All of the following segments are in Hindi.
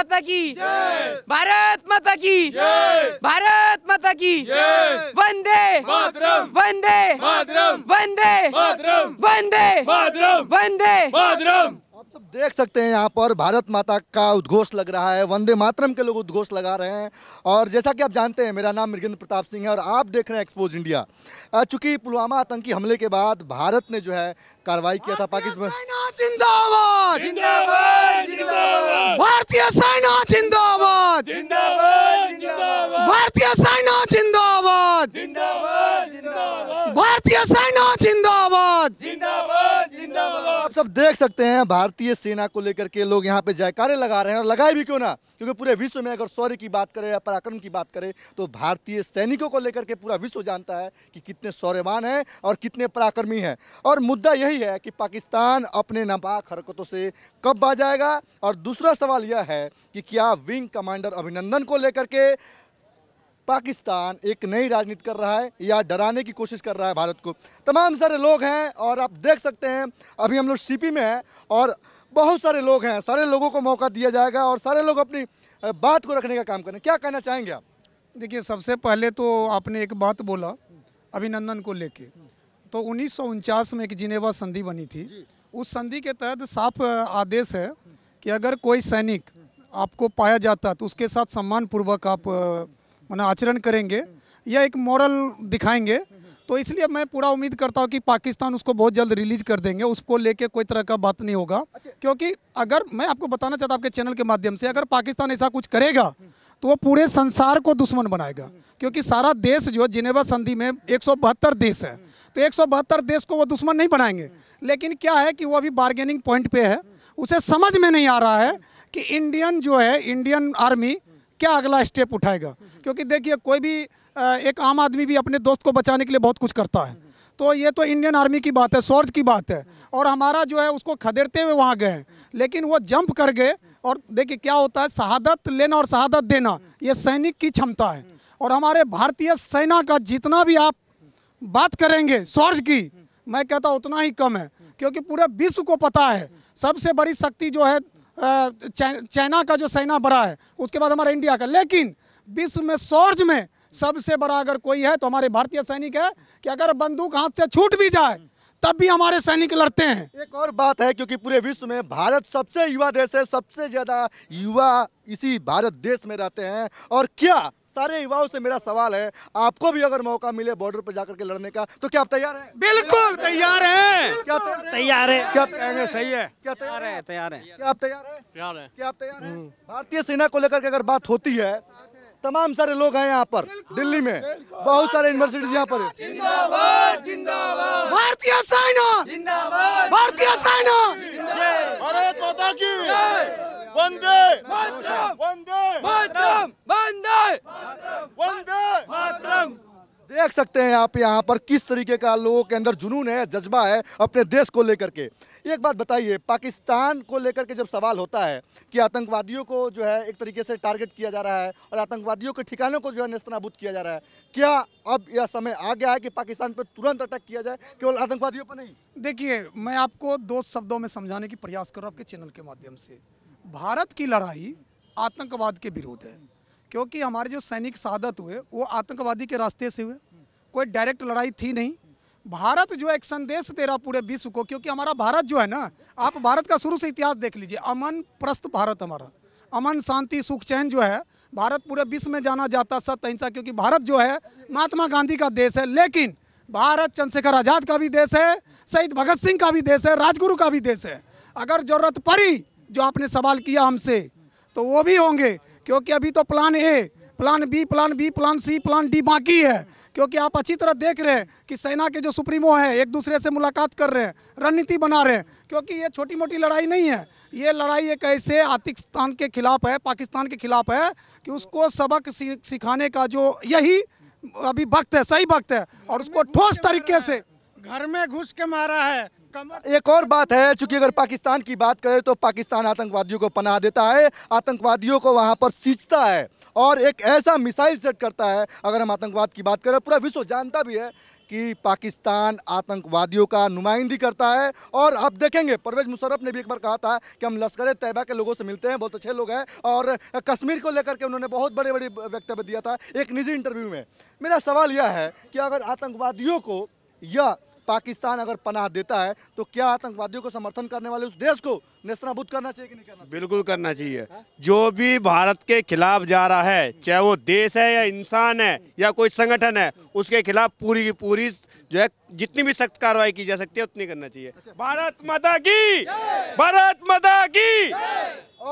माता की भारत माता की भारत माता की वंदे वंदे वंदे वंदे वंदे देख सकते हैं यहाँ पर भारत माता का उद्घोष लग रहा है वंदे मातरम के लोग उद्घोष लगा रहे हैं और जैसा कि आप जानते हैं मेरा नाम मृगेंद्र प्रताप सिंह है और आप देख रहे हैं एक्सपोज इंडिया चूंकि पुलवामा आतंकी हमले के बाद भारत ने जो है कार्रवाई किया था पाकिस्तान जिंदाबाद भारतीय सेना जिंदाबाद भारतीय सेना जिंदाबाद भारतीय सेना जिंदाबाद सब देख सकते हैं भारतीय सेना को लेकर के लोग यहाँ पे जयकारे लगा रहे हैं और लगाए भी क्यों ना क्योंकि पूरे विश्व में अगर शौर्य की बात करें या पराक्रम की बात करें तो भारतीय सैनिकों को लेकर के पूरा विश्व जानता है कि कितने शौर्यवान हैं और कितने पराक्रमी हैं और मुद्दा यही है कि पाकिस्तान अपने नापाक हरकतों से कब बा जाएगा और दूसरा सवाल यह है कि क्या विंग कमांडर अभिनंदन को लेकर के पाकिस्तान एक नई राजनीति कर रहा है या डराने की कोशिश कर रहा है भारत को तमाम सारे लोग हैं और आप देख सकते हैं अभी हम लोग सीपी में हैं और बहुत सारे लोग हैं सारे लोगों को मौका दिया जाएगा और सारे लोग अपनी बात को रखने का काम करें क्या कहना चाहेंगे आप देखिए सबसे पहले तो आपने एक बात बोला अभिनंदन को लेके तो उन्नीस में एक जिनेवा संधि बनी थी उस संधि के तहत साफ आदेश है कि अगर कोई सैनिक आपको पाया जाता तो उसके साथ सम्मानपूर्वक आप मैंने आचरण करेंगे या एक मॉरल दिखाएंगे तो इसलिए मैं पूरा उम्मीद करता हूँ कि पाकिस्तान उसको बहुत जल्द रिलीज कर देंगे उसको लेके कोई तरह का बात नहीं होगा अच्छा। क्योंकि अगर मैं आपको बताना चाहता हूँ आपके चैनल के माध्यम से अगर पाकिस्तान ऐसा कुछ करेगा तो वो पूरे संसार को दुश्मन बनाएगा क्योंकि सारा देश जो जिनेवा संधि में एक देश है तो एक देश को वो दुश्मन नहीं बनाएंगे लेकिन क्या है कि वो अभी बार्गेनिंग पॉइंट पर है उसे समझ में नहीं आ रहा है कि इंडियन जो है इंडियन आर्मी क्या अगला स्टेप उठाएगा क्योंकि देखिए कोई भी एक आम आदमी भी अपने दोस्त को बचाने के लिए बहुत कुछ करता है तो ये तो इंडियन आर्मी की बात है सौर्ज की बात है और हमारा जो है उसको खदेड़ते हुए वहाँ गए लेकिन वो जंप कर गए और देखिए क्या होता है शहादत लेना और शहादत देना ये सैनिक की क्षमता है और हमारे भारतीय सेना का जितना भी आप बात करेंगे सौर्ज की मैं कहता उतना ही कम है क्योंकि पूरे विश्व को पता है सबसे बड़ी शक्ति जो है चाइना का जो सेना बड़ा है उसके बाद हमारा इंडिया का लेकिन विश्व में सौर्ज में सबसे बड़ा अगर कोई है तो हमारे भारतीय सैनिक है कि अगर बंदूक हाथ से छूट भी जाए तब भी हमारे सैनिक लड़ते हैं एक और बात है क्योंकि पूरे विश्व में भारत सबसे युवा देश है सबसे ज़्यादा युवा इसी भारत देश में रहते हैं और क्या सारे युवाओं से मेरा सवाल है आपको भी अगर मौका मिले बॉर्डर पर जाकर के लड़ने का तो क्या आप तैयार हैं बिल्कुल तैयार हैं क्या तैयार है क्या सही है क्या तैयार है तैयार है क्या आप तैयार है तैयार क्या आप तैयार हैं? हम्म। भारतीय सेना को लेकर के अगर बात होती है तमाम सारे लोग हैं यहाँ पर दिल्ली में बहुत सारे यूनिवर्सिटीज यहाँ पर भारतीय सेना भारतीय सेना वंदे मातरम वंदे मातरम वंदे वंदे मातरम देख सकते हैं आप यहाँ पर किस तरीके का लोगों के अंदर जुनून है जज्बा है अपने देश को लेकर के एक बात बताइए पाकिस्तान को लेकर के जब सवाल होता है कि आतंकवादियों को जो है एक तरीके से टारगेट किया जा रहा है और आतंकवादियों के ठिकानों को जो है नेस्तनाबूद किया जा रहा है क्या अब यह समय आ गया है कि पाकिस्तान पर तुरंत अटैक किया जाए केवल आतंकवादियों पर नहीं देखिए मैं आपको दो शब्दों में समझाने की प्रयास करूँ आपके चैनल के माध्यम से भारत की लड़ाई आतंकवाद के विरोध है क्योंकि हमारे जो सैनिक शहादत हुए वो आतंकवादी के रास्ते से हुए कोई डायरेक्ट लड़ाई थी नहीं भारत जो एक संदेश दे रहा पूरे विश्व को क्योंकि हमारा भारत जो है ना आप भारत का शुरू से इतिहास देख लीजिए अमन प्रस्त भारत हमारा अमन शांति सुख चैन जो है भारत पूरे विश्व में जाना जाता सत्य अहिंसा क्योंकि भारत जो है महात्मा गांधी का देश है लेकिन भारत चंद्रशेखर आज़ाद का भी देश है शहीद भगत सिंह का भी देश है राजगुरु का भी देश है अगर ज़रूरत पड़ी जो आपने सवाल किया हमसे तो वो भी होंगे क्योंकि अभी तो plan A plan B plan B plan C plan D बाकी है क्योंकि आप अच्छी तरह देख रहे हैं कि सेना के जो सुप्रीमो हैं एक दूसरे से मुलाकात कर रहे हैं रणनीति बना रहे हैं क्योंकि ये छोटी मोटी लड़ाई नहीं है ये लड़ाई एक ऐसे आतिकस्तान के खिलाफ है पाकिस्तान के खिलाफ है कि उसको सबक सिखाने का जो यही अभी वक्त है सही वक्त है और उसको ठोस तरीके से घर में घुस के मारा है एक और बात है चूंकि अगर पाकिस्तान की बात करें तो पाकिस्तान आतंकवादियों को पनाह देता है आतंकवादियों को वहाँ पर सींचता है और एक ऐसा मिसाइल सेट करता है अगर हम आतंकवाद की बात करें पूरा विश्व जानता भी है कि पाकिस्तान आतंकवादियों का नुमाइंदी करता है और आप देखेंगे परवेज मुशर्रफ ने भी एक बार कहा था कि हम लश्कर तैयबा के लोगों से मिलते हैं बहुत अच्छे लोग हैं और कश्मीर को लेकर के उन्होंने बहुत बड़े बड़े वक्तव्य दिया था एक निजी इंटरव्यू में मेरा सवाल यह है कि अगर आतंकवादियों को या पाकिस्तान अगर पनाह देता है तो क्या आतंकवादियों को समर्थन करने वाले उस देश को नेस्तनाबूद करना चाहिए कि नहीं करना बिल्कुल करना चाहिए जो भी भारत के खिलाफ जा रहा है चाहे वो देश है या इंसान है या कोई संगठन है उसके खिलाफ पूरी की पूरी जो है जितनी भी सख्त कार्रवाई की जा सकती है उतनी करना चाहिए अच्छा। भारत माता की भारत माता की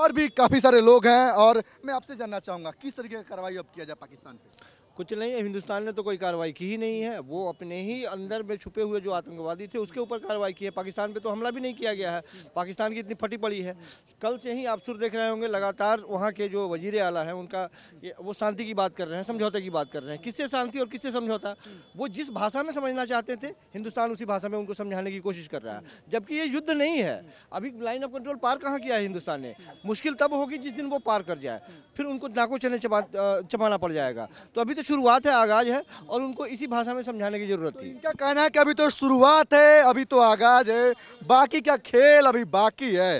और भी काफ़ी सारे लोग हैं और मैं आपसे जानना चाहूंगा किस तरीके की कार्रवाई अब किया जाए पाकिस्तान पे कुछ नहीं है हिंदुस्तान ने तो कोई कार्रवाई की ही नहीं है वो अपने ही अंदर में छुपे हुए जो आतंकवादी थे उसके ऊपर कार्रवाई की है पाकिस्तान पे तो हमला भी नहीं किया गया है पाकिस्तान की इतनी फटी पड़ी है कल से ही आप सुर देख रहे होंगे लगातार वहाँ के जो वजीर आला हैं उनका वो शांति की बात कर रहे हैं समझौते की बात कर रहे हैं किससे शांति और किससे समझौता वो जिस भाषा में समझना चाहते थे हिंदुस्तान उसी भाषा में उनको समझाने की कोशिश कर रहा है जबकि ये युद्ध नहीं है अभी लाइन ऑफ कंट्रोल पार कहाँ किया है हिंदुस्तान ने मुश्किल तब होगी जिस दिन वो पार कर जाए फिर उनको नाको चने चबा चबाना पड़ जाएगा तो अभी तो शुरुआत है आगाज है और उनको इसी भाषा में समझाने की ज़रूरत थी तो क्या कहना है कि अभी तो शुरुआत है अभी तो आगाज है बाकी क्या खेल अभी बाकी है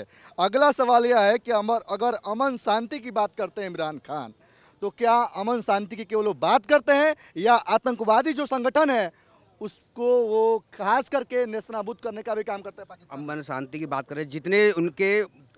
अगला सवाल यह है कि अमर अगर अमन शांति की बात करते हैं इमरान खान तो क्या अमन शांति की केवल बात करते हैं या आतंकवादी जो संगठन है उसको वो खास करके नेस्तनाबूद करने का भी काम करते हैं अमन शांति की बात करें जितने उनके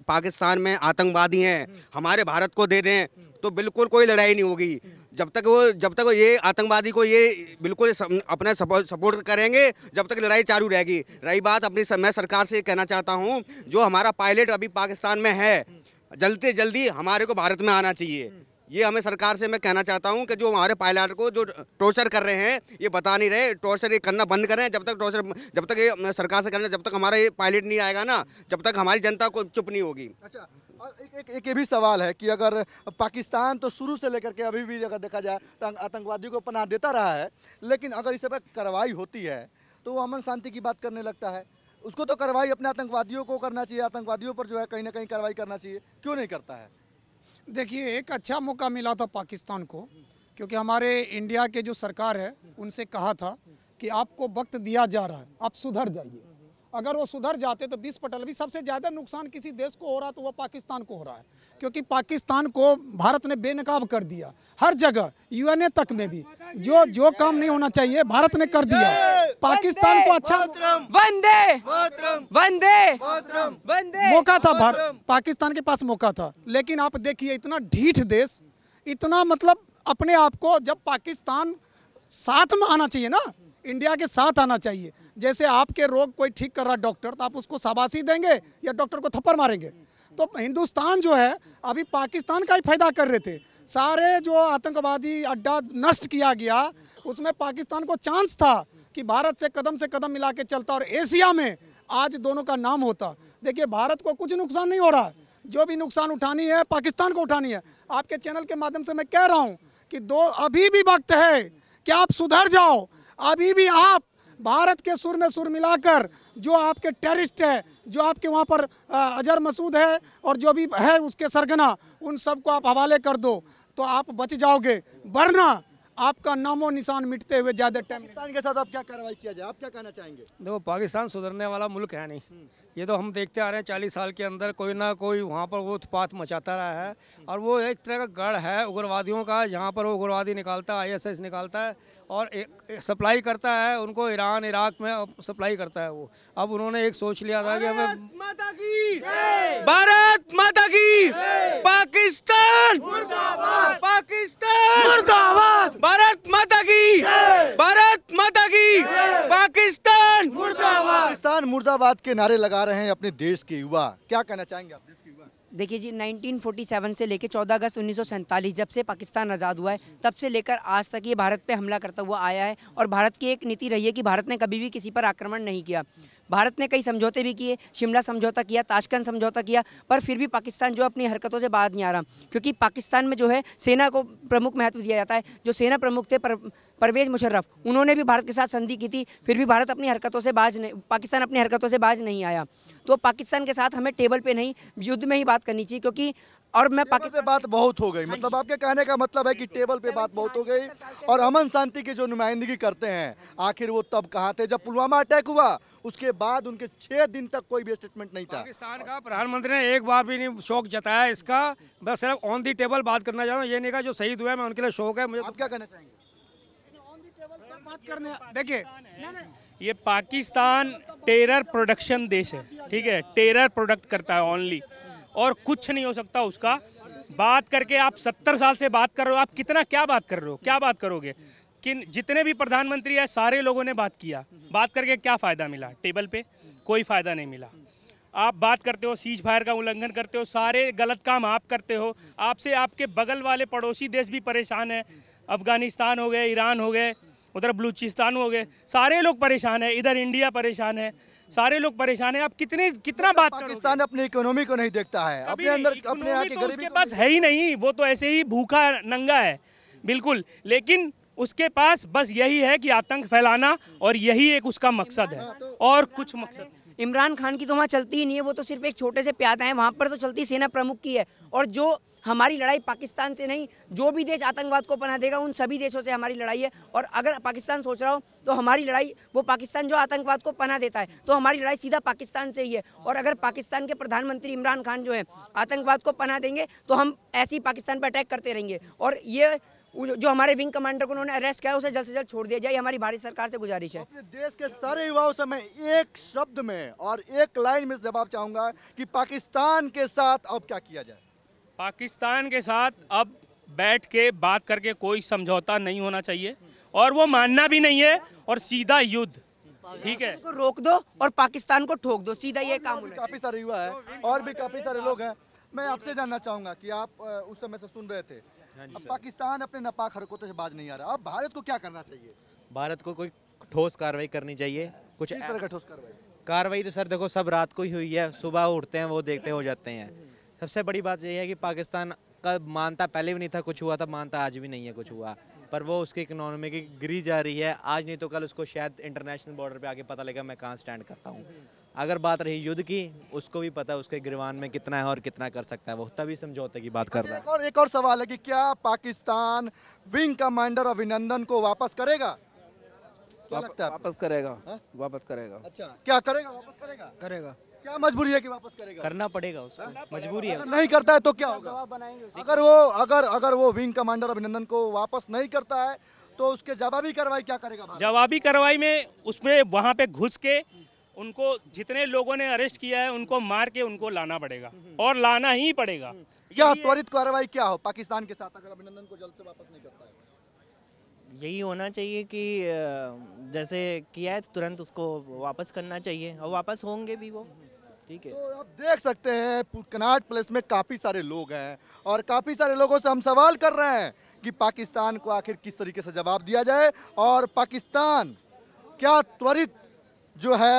पाकिस्तान में आतंकवादी हैं हमारे भारत को दे दें तो बिल्कुल कोई लड़ाई नहीं होगी जब तक वो जब तक वो ये आतंकवादी को ये बिल्कुल अपना सपोर्ट करेंगे जब तक लड़ाई चालू रहेगी रही बात अपनी मैं सरकार से कहना चाहता हूँ जो हमारा पायलट अभी पाकिस्तान में है जल्दी जल्दी हमारे को भारत में आना चाहिए ये हमें सरकार से मैं कहना चाहता हूँ कि जो हमारे पायलट को जो टॉर्चर कर रहे हैं ये बता नहीं रहे टॉर्चर ये करना बंद करें जब तक टॉर्चर जब तक ये सरकार से करना जब तक हमारा ये पायलट नहीं आएगा ना जब तक हमारी जनता को चुप नहीं होगी अच्छा और एक एक एक ये भी सवाल है कि अगर पाकिस्तान तो शुरू से लेकर के अभी भी अगर देखा जाए तो आतंकवादियों को पनाह देता रहा है लेकिन अगर इस पर कार्रवाई होती है तो वो अमन शांति की बात करने लगता है उसको तो कार्रवाई अपने आतंकवादियों को करना चाहिए आतंकवादियों पर जो है कहीं ना कहीं कार्रवाई करना चाहिए क्यों नहीं करता है देखिए एक अच्छा मौका मिला था पाकिस्तान को क्योंकि हमारे इंडिया के जो सरकार है उनसे कहा था कि आपको वक्त दिया जा रहा है आप सुधर जाइए अगर वो सुधर जाते तो बीस पटल भी सबसे ज़्यादा नुकसान किसी देश को हो रहा तो वह पाकिस्तान को हो रहा है क्योंकि पाकिस्तान को भारत ने बेनकाब कर दिया हर जगह यूएनए तक में भी जो जो काम नहीं होना चाहिए भारत ने कर दिया पाकिस्तान को अच्छा वंदे वंदे वंदे मौका था भारत पाकिस्तान के पास मौका था लेकिन आप देखिए इतना ढीठ देश इतना मतलब अपने आप को जब पाकिस्तान साथ में आना चाहिए ना इंडिया के साथ आना चाहिए जैसे आपके रोग कोई ठीक कर रहा डॉक्टर तो आप उसको शाबाशी देंगे या डॉक्टर को थप्पड़ मारेंगे तो हिंदुस्तान जो है अभी पाकिस्तान का ही फायदा कर रहे थे सारे जो आतंकवादी अड्डा नष्ट किया गया उसमें पाकिस्तान को चांस था कि भारत से कदम से कदम मिला के चलता और एशिया में आज दोनों का नाम होता देखिए भारत को कुछ नुकसान नहीं हो रहा है जो भी नुकसान उठानी है पाकिस्तान को उठानी है आपके चैनल के माध्यम से मैं कह रहा हूँ कि दो अभी भी वक्त है कि आप सुधर जाओ अभी भी आप भारत के सुर में सुर मिलाकर जो आपके टेरिस्ट है जो आपके वहाँ पर अजर मसूद है और जो भी है उसके सरगना उन सबको आप हवाले कर दो तो आप बच जाओगे वरना आपका नामो निशान मिटते हुए ज़्यादा टाइम के साथ आप क्या कार्रवाई किया जाए आप क्या कहना चाहेंगे देखो पाकिस्तान सुधरने वाला मुल्क है नहीं हम्म। ये तो हम देखते आ रहे हैं चालीस साल के अंदर कोई ना कोई वहाँ पर वो उत्पात मचाता रहा है और वो एक तरह का गढ़ है उग्रवादियों का जहाँ पर वो उग्रवादी निकालता है आईएसएस निकालता है और एक, एक सप्लाई करता है उनको ईरान इराक में सप्लाई करता है वो अब उन्होंने एक सोच लिया था कि हमें माता की भारत माता की पाकिस्तान पाकिस्तान भारत माता की भारत माता की पाकिस्तान पाकिस्तान मुर्दाबाद पाकिस्तान मुर्दाबाद के नारे लगा रहे हैं अपने देश के युवा क्या कहना चाहेंगे आप देश के युवा देखिए जी 1947 से लेकर 14 अगस्त उन्नीस जब से पाकिस्तान आज़ाद हुआ है तब से लेकर आज तक ये भारत पे हमला करता हुआ आया है और भारत की एक नीति रही है कि भारत ने कभी भी किसी पर आक्रमण नहीं किया भारत ने कई समझौते भी किए शिमला समझौता किया ताशकंद समझौता किया पर फिर भी पाकिस्तान जो अपनी हरकतों से बाहर नहीं आ रहा क्योंकि पाकिस्तान में जो है सेना को प्रमुख महत्व दिया जाता है जो सेना प्रमुख थे पर परवेज मुशर्रफ उन्होंने भी भारत के साथ संधि की थी फिर भी भारत अपनी हरकतों से बाज नहीं पाकिस्तान अपनी हरकतों से बाज नहीं आया तो पाकिस्तान के साथ हमें टेबल पे नहीं युद्ध में ही बात करनी चाहिए क्योंकि और मैं पाकिस्तान पे बात बहुत हो गई हाँ मतलब आपके कहने का मतलब है कि तो टेबल पे बात बहुत हो गई और अमन शांति की जो नुमाइंदगी करते हैं आखिर वो तब कहा थे जब पुलवामा अटैक हुआ उसके बाद उनके छह दिन तक कोई भी स्टेटमेंट नहीं था पाकिस्तान का प्रधानमंत्री ने एक बार भी नहीं शोक जताया इसका बस सिर्फ ऑन दी टेबल बात करना चाहता हूँ ये नहीं कहा जो शहीद हुआ है मैं उनके लिए शोक है मुझे आप क्या कहना चाहेंगे बात करने देखिए ये पाकिस्तान टेरर प्रोडक्शन देश है ठीक है टेरर प्रोडक्ट करता है ओनली और कुछ नहीं हो सकता उसका बात करके आप सत्तर साल से बात कर रहे हो आप कितना क्या बात कर रहे हो क्या बात करोगे किन जितने भी प्रधानमंत्री है सारे लोगों ने बात किया बात करके क्या फ़ायदा मिला टेबल पे कोई फ़ायदा नहीं मिला आप बात करते हो सीज फायर का उल्लंघन करते हो सारे गलत काम आप करते हो आपसे आपके बगल वाले पड़ोसी देश भी परेशान है अफगानिस्तान हो गए ईरान हो गए उधर बलूचिस्तान हो गए सारे लोग परेशान है इधर इंडिया परेशान है सारे लोग परेशान है आप कितने कितना बात पाकिस्तान अपनी इकोनॉमी को नहीं देखता है अपने अंदर अपने तो तो उसके पास है ही नहीं वो तो ऐसे ही भूखा नंगा है बिल्कुल लेकिन उसके पास बस यही है कि आतंक फैलाना और यही एक उसका मकसद है तो- और कुछ मकसद इमरान खान की तो वहाँ चलती ही नहीं है वो तो सिर्फ एक छोटे से प्याता है वहाँ पर तो चलती सेना प्रमुख की है और जो हमारी लड़ाई पाकिस्तान से नहीं जो भी देश आतंकवाद को पना देगा उन सभी देशों से हमारी लड़ाई है और अगर पाकिस्तान सोच रहा हो तो हमारी लड़ाई वो पाकिस्तान जो आतंकवाद को पना देता है तो हमारी लड़ाई सीधा पाकिस्तान से ही है और अगर पाकिस्तान के प्रधानमंत्री इमरान खान जो है आतंकवाद को पना देंगे तो हम ऐसे ही पाकिस्तान पर अटैक करते रहेंगे और ये जो हमारे विंग कमांडर को उन्होंने अरेस्ट किया उसे जल्द से जल्द छोड़ दिया जाए हमारी भारत सरकार से गुजारिश है अपने देश के सारे युवाओं से मैं एक शब्द में और एक लाइन में जवाब चाहूंगा कि पाकिस्तान के साथ अब क्या किया जाए पाकिस्तान के साथ अब बैठ के बात करके कोई समझौता नहीं होना चाहिए और वो मानना भी नहीं है और सीधा युद्ध ठीक है रोक दो और पाकिस्तान को ठोक दो सीधा ये काम काफी सारे युवा है और भी काफी सारे लोग हैं मैं आपसे जानना चाहूंगा कि आप उस समय से सुन रहे थे हाँ अब पाकिस्तान अपने नपाक हरकतों से बाज नहीं आ रहा अब भारत को क्या करना चाहिए भारत को कोई ठोस कार्रवाई करनी चाहिए कुछ इस तरह का ठोस कार्रवाई कार्रवाई तो सर देखो सब रात को ही हुई है सुबह उठते हैं वो देखते हो जाते हैं सबसे बड़ी बात यही है कि पाकिस्तान का मानता पहले भी नहीं था कुछ हुआ था मानता आज भी नहीं है कुछ हुआ पर वो उसकी इकनॉमी की गिरी जा रही है आज नहीं तो कल उसको शायद इंटरनेशनल बॉर्डर पे आके पता लगेगा मैं कहाँ स्टैंड करता हूँ अगर बात रही युद्ध की उसको भी पता है उसके गिरवान में कितना है और कितना कर सकता है वो तभी समझौते की बात कर अच्छा, रहा है और एक और सवाल है कि क्या पाकिस्तान विंग कमांडर अभिनंदन को वापस करेगा वापस करेगा हाँ? वापस करेगा अच्छा क्या करेगा वापस करेगा करेगा क्या मजबूरी है कि वापस करेगा करना पड़ेगा उसको हाँ? मजबूरी है नहीं करता है तो क्या होगा बनाएंगे अगर वो अगर अगर वो विंग कमांडर अभिनंदन को वापस नहीं करता है तो उसके जवाबी कार्रवाई क्या करेगा जवाबी कार्रवाई में उसमें वहाँ पे घुस के उनको जितने लोगों ने अरेस्ट किया है उनको मार के उनको लाना पड़ेगा और लाना ही पड़ेगा क्या त्वरित कार्रवाई क्या हो पाकिस्तान के साथ अगर अभिनंदन को जल्द से वापस नहीं करता है यही होना चाहिए कि जैसे किया है तो तुरंत उसको वापस करना चाहिए और वापस होंगे भी वो ठीक है तो आप देख सकते हैं कनाट प्लेस में काफ़ी सारे लोग हैं और काफ़ी सारे लोगों से हम सवाल कर रहे हैं कि पाकिस्तान को आखिर किस तरीके से जवाब दिया जाए और पाकिस्तान क्या त्वरित जो है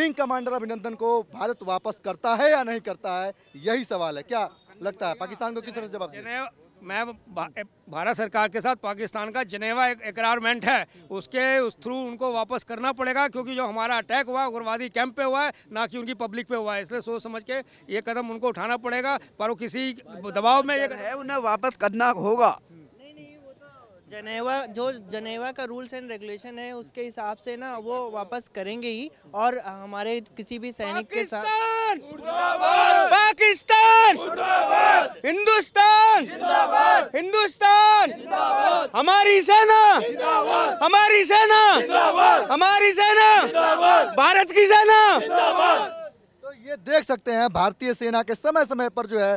विंग कमांडर अभिनंदन को भारत वापस करता है या नहीं करता है यही सवाल है क्या लगता है पाकिस्तान को किस तरह से जवाब मैं भारत सरकार के साथ पाकिस्तान का जनेवा एकरारमेंट है उसके उस थ्रू उनको वापस करना पड़ेगा क्योंकि जो हमारा अटैक हुआ उग्रवादी कैंप पे हुआ है ना कि उनकी पब्लिक पे हुआ है इसलिए सोच समझ के ये कदम उनको उठाना पड़ेगा पर वो किसी दबाव में ये है उन्हें वापस करना होगा जनेवा जो जनेवा का रूल्स एंड रेगुलेशन है उसके हिसाब से ना वो वापस करेंगे ही और हमारे किसी भी सैनिक के साथ पाकिस्तान हिंदुस्तान हिंदुस्तान हमारी सेना हमारी सेना हमारी सेना भारत की सेना तो ये देख सकते हैं भारतीय सेना के समय समय पर जो है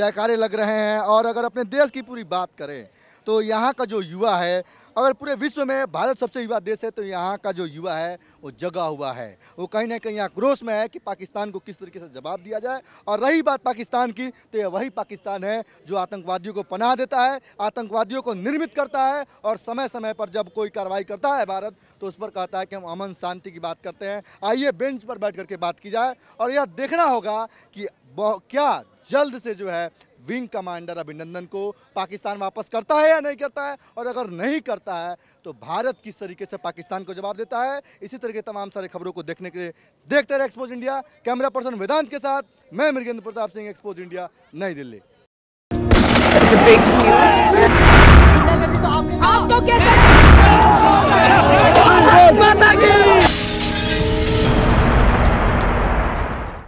जयकारे लग रहे हैं और अगर अपने देश की पूरी बात करें तो यहाँ का जो युवा है अगर पूरे विश्व में भारत सबसे युवा देश है तो यहाँ का जो युवा है वो जगा हुआ है वो कहीं ना कहीं यहाँ क्रोश में है कि पाकिस्तान को किस तरीके से जवाब दिया जाए और रही बात पाकिस्तान की तो यह वही पाकिस्तान है जो आतंकवादियों को पनाह देता है आतंकवादियों को निर्मित करता है और समय समय पर जब कोई कार्रवाई करता है भारत तो उस पर कहता है कि हम अमन शांति की बात करते हैं आइए बेंच पर बैठ करके बात की जाए और यह देखना होगा कि क्या जल्द से जो है विंग कमांडर अभिनंदन को पाकिस्तान वापस करता है या नहीं करता है और अगर नहीं करता है तो भारत किस तरीके से पाकिस्तान को जवाब देता है इसी तरह के तमाम सारे खबरों को देखने के लिए देखते रहे expose India camera person Vedant के साथ मैं मृगेंद्र प्रताप सिंह एक्सपोज इंडिया नई दिल्ली